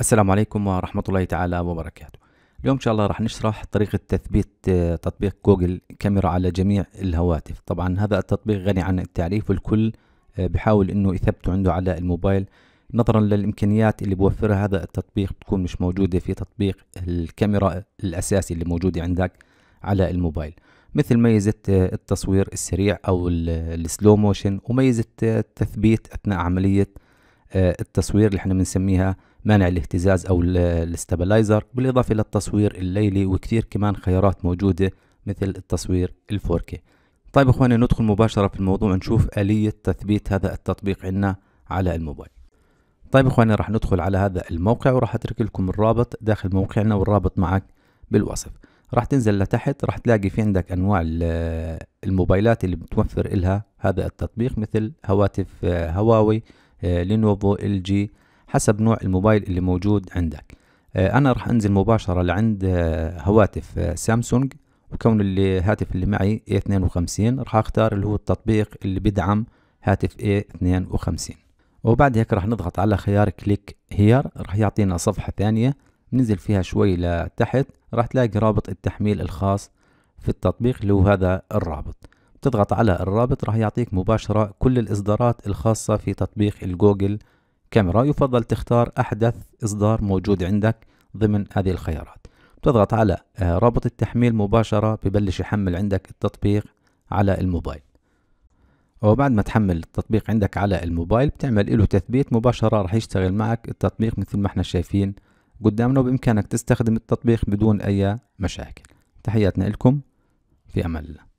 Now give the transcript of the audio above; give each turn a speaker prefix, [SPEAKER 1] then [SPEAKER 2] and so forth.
[SPEAKER 1] السلام عليكم ورحمة الله تعالى وبركاته اليوم إن شاء الله راح نشرح طريقة تثبيت آه، تطبيق جوجل كاميرا على جميع الهواتف طبعا هذا التطبيق غني عن التعريف والكل آه، بحاول انه يثبته عنده على الموبايل نظرا للامكانيات اللي بوفرها هذا التطبيق بتكون مش موجودة في تطبيق الكاميرا الاساسي اللي موجودة عندك على الموبايل مثل ميزة آه، التصوير السريع او السلو موشن وميزة التثبيت اثناء عملية التصوير اللي احنا بنسميها منع الاهتزاز او الاستابلايزر بالاضافه للتصوير الليلي وكثير كمان خيارات موجوده مثل التصوير الفوركي طيب اخواني ندخل مباشره في الموضوع نشوف اليه تثبيت هذا التطبيق عندنا على الموبايل طيب اخواني راح ندخل على هذا الموقع وراح اترك لكم الرابط داخل موقعنا والرابط معك بالوصف راح تنزل لتحت راح تلاقي في عندك انواع الموبايلات اللي بتوفر لها هذا التطبيق مثل هواتف آه، هواوي آه، لينوفو ال جي حسب نوع الموبايل اللي موجود عندك آه، انا راح انزل مباشره لعند آه، هواتف آه، سامسونج وكون الهاتف اللي معي A52 راح اختار اللي هو التطبيق اللي بدعم هاتف A52 وبعد هيك راح نضغط على خيار كليك هير راح يعطينا صفحة ثانية ننزل فيها شوي لتحت راح تلاقي رابط التحميل الخاص في التطبيق اللي هو هذا الرابط بتضغط على الرابط راح يعطيك مباشرة كل الإصدارات الخاصة في تطبيق الجوجل كاميرا يفضل تختار أحدث إصدار موجود عندك ضمن هذه الخيارات بتضغط على آه، رابط التحميل مباشرة ببلش يحمل عندك التطبيق على الموبايل وبعد ما تحمل التطبيق عندك على الموبايل بتعمل له تثبيت مباشرة راح يشتغل معك التطبيق مثل ما احنا شايفين قدامنا وبإمكانك تستخدم التطبيق بدون أي مشاكل تحياتنا لكم في أمان الله